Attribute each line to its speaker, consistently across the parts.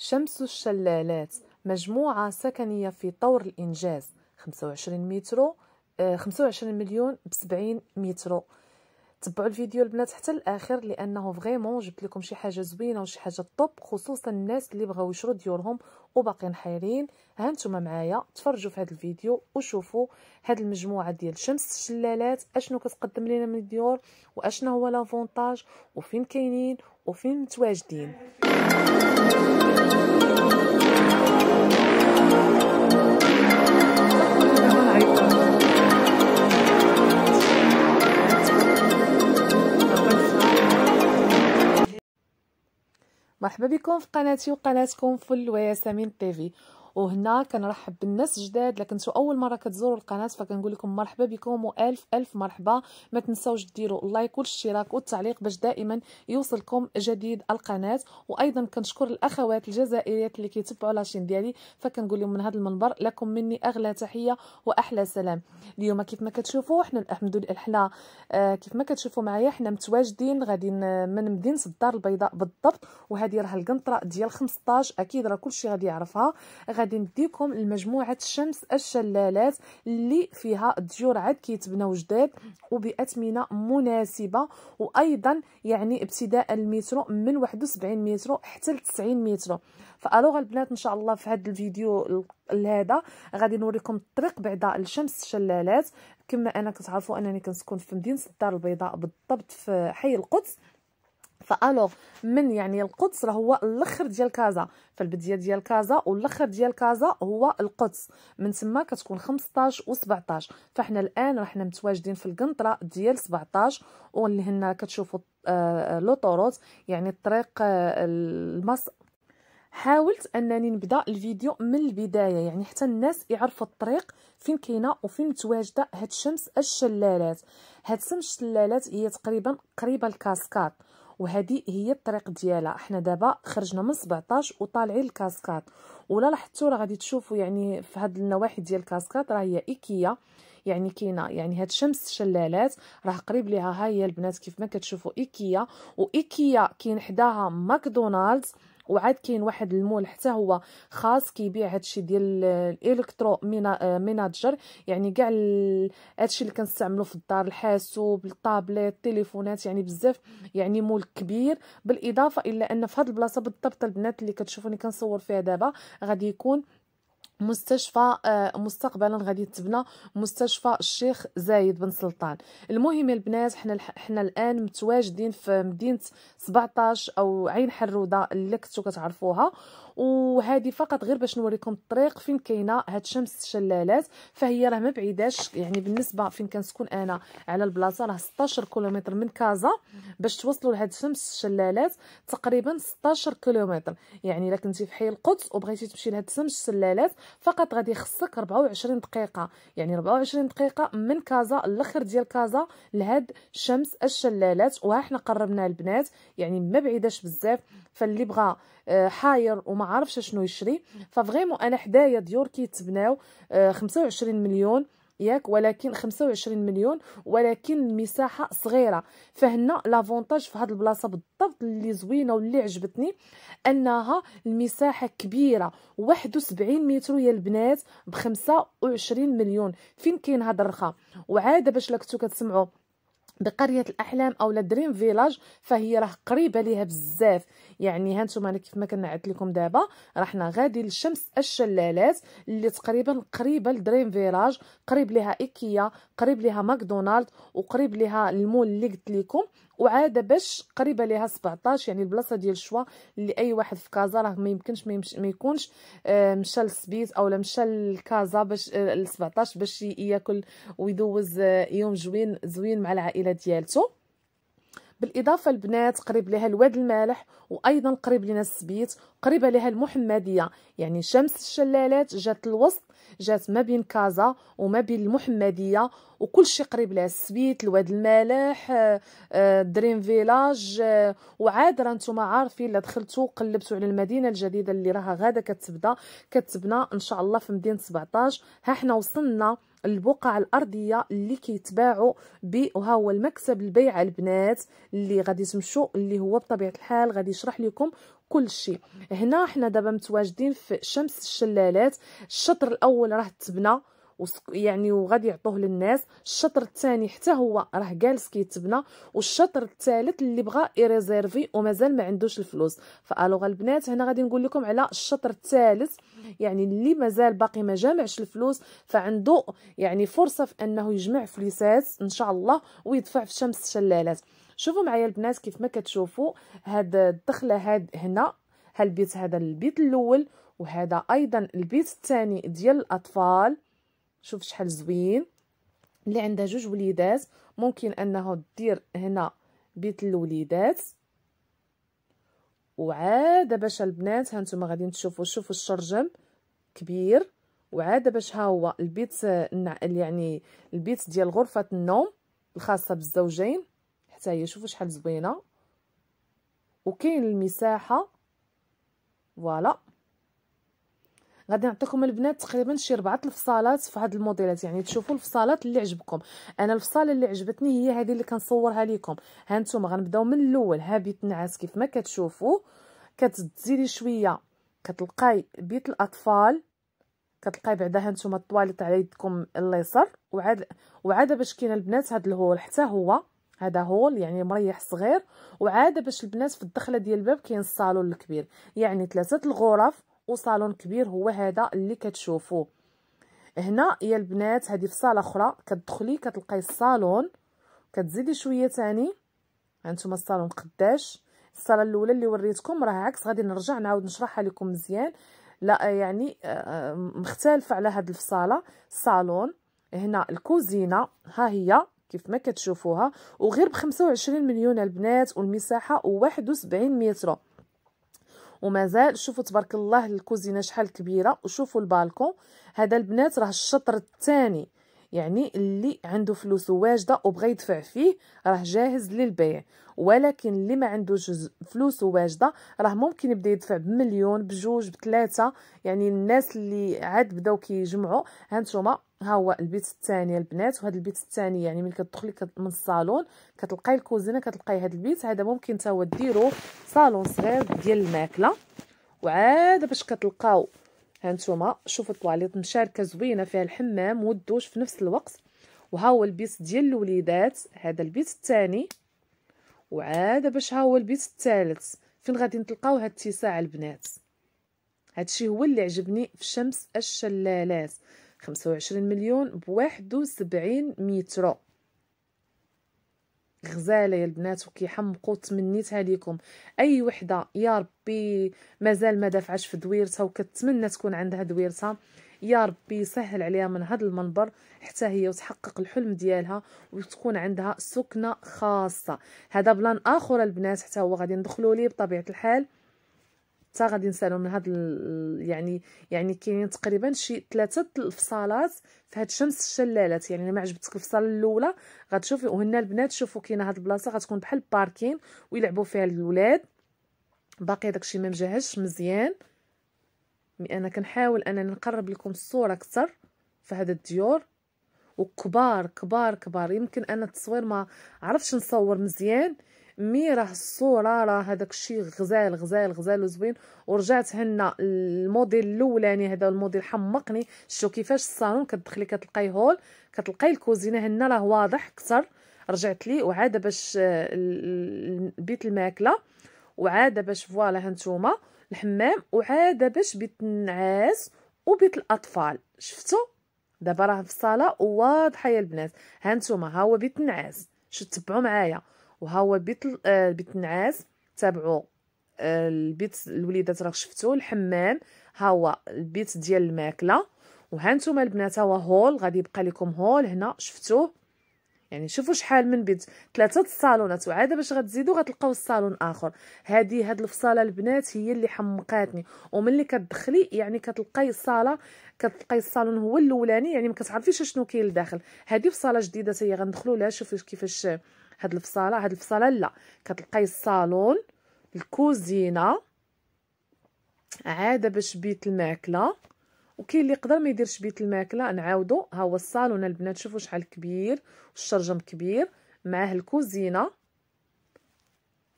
Speaker 1: شمس الشلالات مجموعة سكنية في طور الإنجاز 25 مترو 25 آه، مليون ب 70 مترو تبعوا الفيديو البنات حتى الاخر لانه فريمون جبت لكم شي حاجه زوينه وشي حاجه طوب خصوصا الناس اللي بغاو يشرو ديورهم وباقيين حايرين ها معايا تفرجوا في هذا الفيديو وشوفوا هذه المجموعه ديال شمس الشلالات اشنو كتقدم لنا من الديور واشنا هو لافونتاج وفين كاينين وفين متواجدين مرحبا بكم في قناتي وقناتكم فل وياسمين تيفي وهنا كنرحب بالناس جداد لكنتو اول مره كتزوروا القناه فكنقول لكم مرحبا بكم والف الف مرحبا ما تنساوش ديروا اللايك والاشتراك والتعليق باش دائما يوصلكم جديد القناه وايضا كنشكر الاخوات الجزائريات اللي كيتبعوا لاشين ديالي فكنقول لهم من هذا المنبر لكم مني اغلى تحيه واحلى سلام اليوم كيف ما كتشوفوا حنا الحمد لله حنا آه، كيف ما كتشوفوا معايا حنا متواجدين غادي آه، من مدينه الدار البيضاء بالضبط وهذه راه القنطره ديال 15 اكيد راه كلشي غادي يعرفها غادي غادي نديكم لمجموعه شمس الشلالات اللي فيها ديور عاد كيتبناو جداد وباثمنه مناسبه وايضا يعني ابتداء المتر من 71 مترو حتى ل 90 مترو فالوغ البنات ان شاء الله في هذا الفيديو هذا غادي نوريكم الطريق بعدا لشمس الشلالات كما انا كتعرفوا انني كنسكن في مدينه الدار البيضاء بالضبط في حي القدس فالوغ من يعني القدس راه هو الاخر ديال كازا فالبديه ديال كازا والاخر ديال كازا هو القدس من تما كتكون 15 و17 فاحنا الان راه حنا متواجدين في القنطره ديال 17 واللي هنا كتشوفوا آه، آه، لوطوروت يعني الطريق آه، المص حاولت انني نبدا الفيديو من البدايه يعني حتى الناس يعرفوا الطريق فين كاينه وفين متواجده هاد الشمس الشلالات هاد الشمس الشلالات هي تقريبا قريبه الكاسكاد وهذه هي الطريق ديالها احنا دابا خرجنا من 17 وطالعين الكاسكات ولا لاحظتوا راه غادي تشوفوا يعني في هاد النواحي ديال الكاسكات راه هي ايكيا يعني كاينه يعني هاد شمس الشلالات راه قريب ليها ها هي البنات كيف ما كتشوفوا ايكيا وايكيا كاين حداها ماكدونالدز وعاد كاين واحد المول حتى هو خاص كيبيع هادشي ديال الالكترو آه، ميناجر يعني كاع هادشي اللي كنستعملو في الدار الحاسوب الطابليت التليفونات يعني بزاف يعني مول كبير بالاضافه الى ان في هاد البلاصه بالضبط البنات اللي كتشوفوني كنصور فيها دابا غادي يكون مستشفى آه، مستقبلا غادي تبنى مستشفى الشيخ زايد بن سلطان المهم البنات حنا حنا الان متواجدين في مدينه 17 او عين حروده اللي كنتو كتعرفوها وهذه فقط غير باش نوريكم الطريق فين كاينه هاد شمس الشلالات فهي راه ما بعيداش يعني بالنسبه فين كنسكن انا على البلاصه راه 16 كيلومتر من كازا باش توصلوا لهاد شمس الشلالات تقريبا 16 كيلومتر يعني الا كنتي في حي القدس وبغيتي تمشي لهاد شمس الشلالات فقط غادي يخصك 24 دقيقه يعني 24 دقيقه من كازا الاخر ديال كازا لهاد شمس الشلالات وها حنا قربنا البنات يعني ما بعيداش بزاف فاللي بغى آه، حاير وما عارفش شنو يشري ففريمون انا حدايا ديور كيتبناو آه 25 مليون ياك ولكن 25 مليون ولكن المساحه صغيره فهنا لافونتاج في هذه البلاصه بالضبط اللي زوينه واللي عجبتني انها المساحه كبيره 71 متر يا البنات ب 25 مليون فين كاين هذا الرخام وعاده باش لا كنتو كتسمعوا بقريه الاحلام او دريم فيلاج فهي راه قريبه ليها بزاف يعني هانتوما انا كيف ما كنعد لكم دابا رحنا غادي لشمس الشلالات اللي تقريبا قريبه لدريم فيلاج قريب ليها ايكيا قريب ليها ماكدونالد وقريب ليها المول اللي قلت لكم وعاده باش قريبه ليها 17 يعني البلاصه ديال الشوا اللي اي واحد في كازا راه ما يمكنش ما, يمش ما يكونش آه، مشى للسبيت اولا مشى لكازا باش 17 آه، باش ياكل ويدوز آه، يوم زوين زوين مع العائله العائله ديالته بالاضافه البنات قريب لها الواد المالح وايضا قريب لنا السبيت قريبه لها المحمديه يعني شمس الشلالات جات الوسط جات ما بين كازا وما بين المحمديه وكل شيء قريب لها السبيت الواد المالح آه، آه، دريم فيلاج آه، وعاد راه نتوما عارفين الا دخلتوا قلبتوا على المدينه الجديده اللي راها غادا كتبدا كتبنا ان شاء الله في مدينه 17 ها حنا وصلنا البقع الارضيه اللي كيتباعوا وها هو المكسب البيع البنات اللي غادي تمشوا اللي هو بطبيعه الحال غادي يشرح لكم كل شيء هنا حنا دابا متواجدين في شمس الشلالات الشطر الاول راه تبنى يعني وغادي يعطوه للناس الشطر الثاني حتى هو راه جالس كيتبنى والشطر الثالث اللي بغى يريزيرفي ومازال ما عندوش الفلوس فالوغ البنات هنا غادي نقول لكم على الشطر الثالث يعني اللي مازال باقي ما جامعش الفلوس فعنده يعني فرصه في انه يجمع فلوسات ان شاء الله ويدفع في شمس الشلالات شوفوا معايا البنات كيف ما كتشوفوا هاد الدخله هاد هنا هالبيت هذا البيت الاول وهذا ايضا البيت الثاني ديال الاطفال شوف شحال زوين اللي عندها جوج وليدات ممكن انه دير هنا بيت الوليدات وعاد باش البنات هانتوما غادي تشوفوا شوفوا الشرجم كبير وعاد باش ها هو البيت يعني البيت ديال غرفه النوم الخاصه بالزوجين حتى هي شوفوا شحال زوينه وكاين المساحه فوالا غادي نعطيكم البنات تقريبا شي ربعه الفصالات في هاد الموديلات يعني تشوفوا الفصالات اللي عجبكم انا الفصاله اللي عجبتني هي هذه اللي كنصورها لكم ها نتوما غنبداو من الاول ها بيت النعاس كيف ما كتشوفوا كتزيدي شويه كتلقاي بيت الاطفال كتلقاي ها نتوما الطواليط على يدكم اليسر وعاد وعاد باش كاين البنات هاد الهول حتى هو هذا هول يعني مريح صغير وعاده باش البنات في الدخله ديال الباب كاين الصالون الكبير يعني ثلاثه الغرف وصالون كبير هو هذا اللي كتشوفوه هنا يا البنات هذه في صاله اخرى كتدخلي كتلقاي الصالون كتزيدي شويه ثاني هانتوما الصالون قداش الصاله الاولى اللي وريتكم راه عكس غادي نرجع نعاود نشرحها لكم مزيان لا آه، يعني آه، آه، مختلفه على هاد الفصاله الصالون هنا الكوزينه ها هي كيف ما كتشوفوها وغير ب 25 مليون البنات والمساحه 71 متر ومازال شوفوا تبارك الله الكوزينه شحال كبيره وشوفوا البالكون هذا البنات راه الشطر الثاني يعني اللي عنده فلوس واجده وبغى يدفع فيه راه جاهز للبيع ولكن اللي ما عندوش فلوس واجده راه ممكن يبدا يدفع بمليون بجوج بثلاثه يعني الناس اللي عاد بداو كيجمعوا هانتوما ها هو البيت الثاني البنات وهذا البيت الثاني يعني ملي كتدخلي من الصالون كتلقاي الكوزينه كتلقاي هذا البيت هذا ممكن تا هو ديرو صالون صغير ديال الماكله وعاد باش كتلقاو هانتوما شوفوا التواليت مشاركه زوينه فيها الحمام والدوش في نفس الوقت هو البيس ديال الوليدات هذا البيس الثاني وعاد باش ها هو البيس الثالث فين غادي نتلقاو هاد اتساع البنات هادشي هو اللي عجبني في شمس الشلالات 25 مليون بواحد وسبعين مترو غزاله يا البنات وكيحمقوا تمنيتها ليكم اي وحده يا ربي مازال ما دافعش في دويرتها وكتمنى تكون عندها دويرتها يا ربي يسهل عليها من هذا المنبر حتى هي وتحقق الحلم ديالها وتكون عندها سكنه خاصه هذا بلان اخر البنات حتى هو غادي ندخلوا ليه بطبيعه الحال حتى غادي نسالو من هاد يعني يعني كاينين تقريبا شي ثلاثه الفصالات في هاد شمس الشلالات يعني ما عجبتك الفصاله الاولى غتشوفي وهنا البنات شوفوا كاينه هاد البلاصه غتكون بحال باركين ويلعبوا فيها الولاد باقي داكشي ما مجهزش مزيان انا كنحاول انني نقرب لكم الصوره اكثر في هاد الديور وكبار كبار كبار يمكن انا التصوير ما عرفتش نصور مزيان مي راه الصوره راه هذاك الشيء غزال غزال غزال وزوين ورجعت هنا الموديل الاولاني هذا الموديل حمقني شتو كيفاش الصالون كتدخلي كتلقاي هول كتلقاي الكوزينه هنا راه واضح اكثر رجعت لي وعاد باش آه، بيت الماكله وعاد باش فوالا هانتوما الحمام وعاد باش بيت النعاس وبيت الاطفال شفتوا دابا راه في الصاله وواضحه يا البنات هانتوما ها هو بيت النعاس شو تبعوا معايا وهو بيت آه، بيت النعاس تابعوا آه، البيت الوليدات راه شفتوه الحمام ها هو البيت ديال الماكله وها نتوما البنات هو هول غادي يبقى لكم هول هنا شفتوه يعني شوفوا شحال من بيت ثلاثه الصالونات وعاده باش غتزيدوا غتلقاو الصالون اخر هذه هاد الفصاله البنات هي اللي حمقاتني وملي كتدخلي يعني كتلقاي الصاله كتلقاي الصالون هو الاولاني يعني ما كتعرفيش شنو كاين لداخل هذه فصاله جديده تاهي هي غندخلوا لها شوفوا كيفاش هاد الفصاله هاد الفصاله لا كتلقاي الصالون الكوزينه عاده باش بيت الماكله وكاين اللي يقدر ما يديرش بيت الماكله نعاودو ها هو الصالون البنات شوفوا شحال كبير والشرجم كبير معاه الكوزينه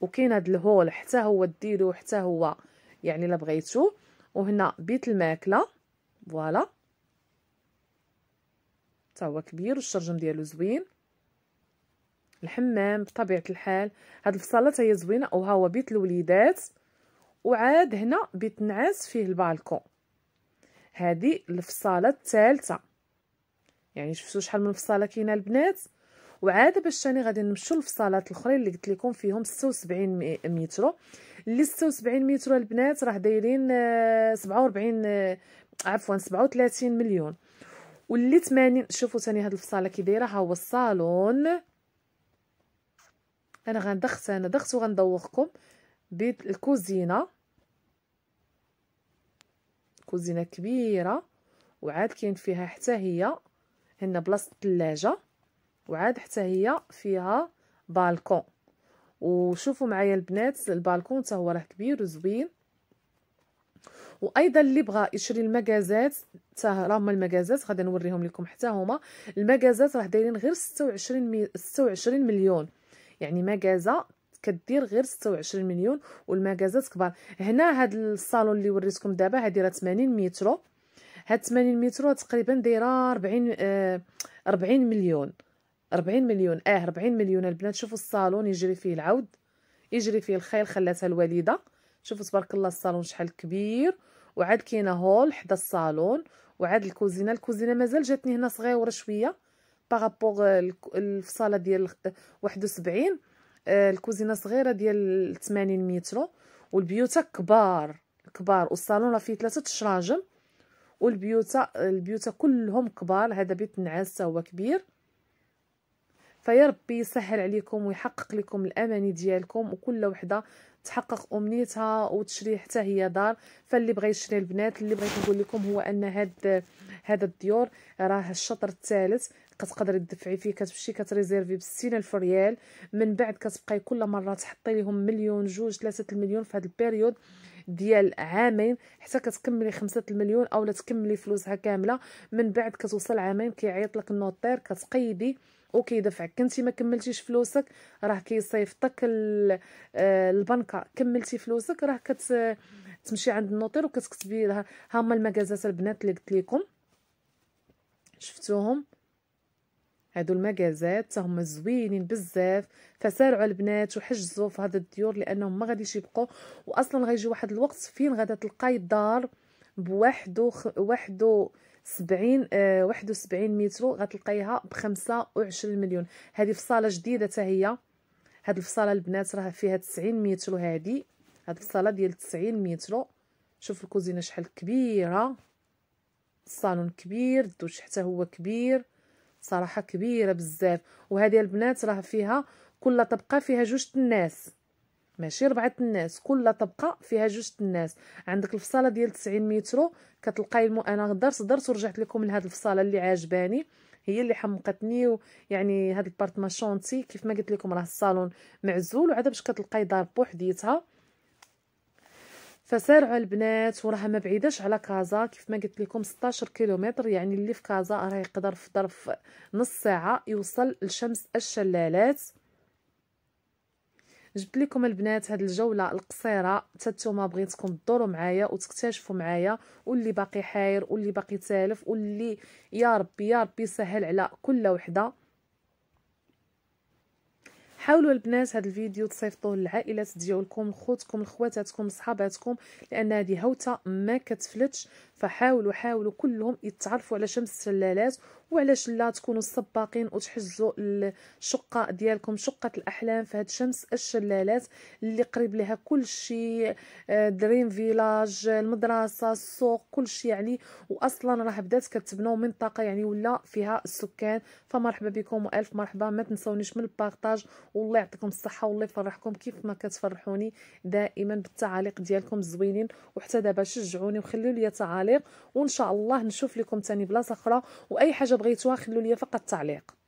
Speaker 1: وكاين هاد الهول حتى هو ديرو حتى هو يعني الا بغيتو وهنا بيت الماكله فوالا تا هو كبير والشرجم ديالو زوين الحمام بطبيعه الحال هاد الفصاله هي زوينه وها هو بيت الوليدات وعاد هنا بيت نعاس فيه البالكون هذه الفصاله الثالثه يعني شفتوا شحال من فصاله كاينه البنات وعاد باش ثاني غادي نمشيو للفصالات الاخرين اللي قلت لكم فيهم 76 متر اللي 76 متر البنات راه دايرين 47 آه، آه، عفوا 37 مليون واللي 80 شوفوا ثاني هاد الفصاله كي دايره ها هو الصالون انا غندخت انا دخت وغندوقكم بالكوزينه كوزينه كبيره وعاد كاين فيها حتى هي هنا بلاصه الثلاجه وعاد حتى هي فيها بالكون وشوفوا معايا البنات البالكون حتى هو راه كبير وزوين وايضا اللي بغى يشري المجازات حتى هما المجازات غادي نوريهم لكم حتى هما المجازات راه دايرين غير 26 مي... 26 مليون يعني مجازه كدير غير 26 مليون والمجازات كبار هنا هاد الصالون اللي وريتكم دابا هادي راه 80 متر هاد 80 متر تقريبا دايره 40 آه 40 مليون 40 مليون اه 40 مليون البنات شوفوا الصالون يجري فيه العود يجري فيه الخيل خلاتها الوالده شوفوا تبارك الله الصالون شحال كبير وعاد كاينه هول حدا الصالون وعاد الكوزينه الكوزينه مازال جاتني هنا صغيره شويه بارابور آه، الفصاله ديال 71 آه، آه، الكوزينه صغيره ديال 80 مترو والبيوتا كبار كبار والصالون راه فيه ثلاثه الشراجم والبيوتا البيوتا كلهم كبار هذا بيت النعاس هو كبير فيا ربي يسهل عليكم ويحقق لكم الاماني ديالكم وكل وحده تحقق امنيتها وتشري حتى هي دار فاللي بغى يشري البنات اللي بغيت نقول لكم هو ان هاد هذا الديور راه الشطر الثالث كتقدري تدفعي فيه كتمشي كتريزيرفي ب 60000 ريال من بعد كتبقاي كل مره تحطي لهم مليون جوج ثلاثه المليون في هذا البيريود ديال عامين حتى كتكملي خمسة المليون اولا تكملي فلوسها كامله من بعد كتوصل عامين كيعيط لك النوطير كتقيدي وكيدفعك كنتي ما كملتيش فلوسك راه كيصيفطك آه، البنكه كملتي فلوسك راه كتمشي عند النوطير وكتكتبي لها ها هما المجازات البنات اللي قلت لكم شفتوهم هادو المجازات هما زوينين بزاف فسارعوا البنات وحجزوا في هاد الديور لانهم ما غاديش يبقوا واصلا غيجي واحد الوقت فين غادا تلقاي الدار بوحدو خ... وحدو سبعين آه واحد وسبعين مترو غتلقايها بخمسة وعشرين مليون هذه فصالة جديدة تا هي هاد الفصالة البنات راه فيها تسعين مترو هادي هاد الفصالة ديال تسعين مترو شوف الكوزينة شحال كبيرة الصالون كبير الدوش حتى هو كبير صراحه كبيره بزاف وهذه البنات راه فيها كل طبقه فيها جوج الناس ماشي ربعه الناس كل طبقه فيها جوج الناس عندك الفصاله ديال 90 مترو كتلقاي المو... انا درت درت ورجعت لكم لهاد الفصاله اللي عاجباني هي اللي حمقتني ويعني هاد البارتما شونتي كيف ما قلت لكم راه الصالون معزول وعاد باش كتلقاي دار بوحديتها فسارعوا البنات وراها ما بعيداش على كازا كيف ما قلت لكم 16 كيلومتر يعني اللي في كازا راه يقدر في ظرف نص ساعه يوصل لشمس الشلالات جبت لكم البنات هذه الجوله القصيره حتى نتوما بغيتكم تدوروا معايا وتكتشفوا معايا واللي باقي حاير واللي باقي تالف واللي يا ربي يا ربي يسهل على كل وحده حاولوا البنات هذا الفيديو تصيفطوه للعائلات ديالكم لخوتكم لخواتاتكم صحاباتكم لان هذه هوته ما كتفلتش فحاولوا حاولوا كلهم يتعرفوا على شمس الشلالات وعلاش لا تكونوا السباقين وتحجزوا الشقه ديالكم شقه الاحلام في هاد شمس الشلالات اللي قريب لها كل شيء آه، دريم فيلاج المدرسه السوق كل شيء يعني واصلا راه بدات كتبنوا منطقه يعني ولا فيها السكان فمرحبا بكم والف مرحبا ما تنسونيش من البارطاج والله يعطيكم الصحه والله يفرحكم كيف ما كتفرحوني دائما بالتعاليق ديالكم الزوينين وحتى دابا شجعوني وخليوا لي تعاليق التعليق وان شاء الله نشوف لكم تاني بلاصه اخرى واي حاجه بغيتوها خلوا لي فقط تعليق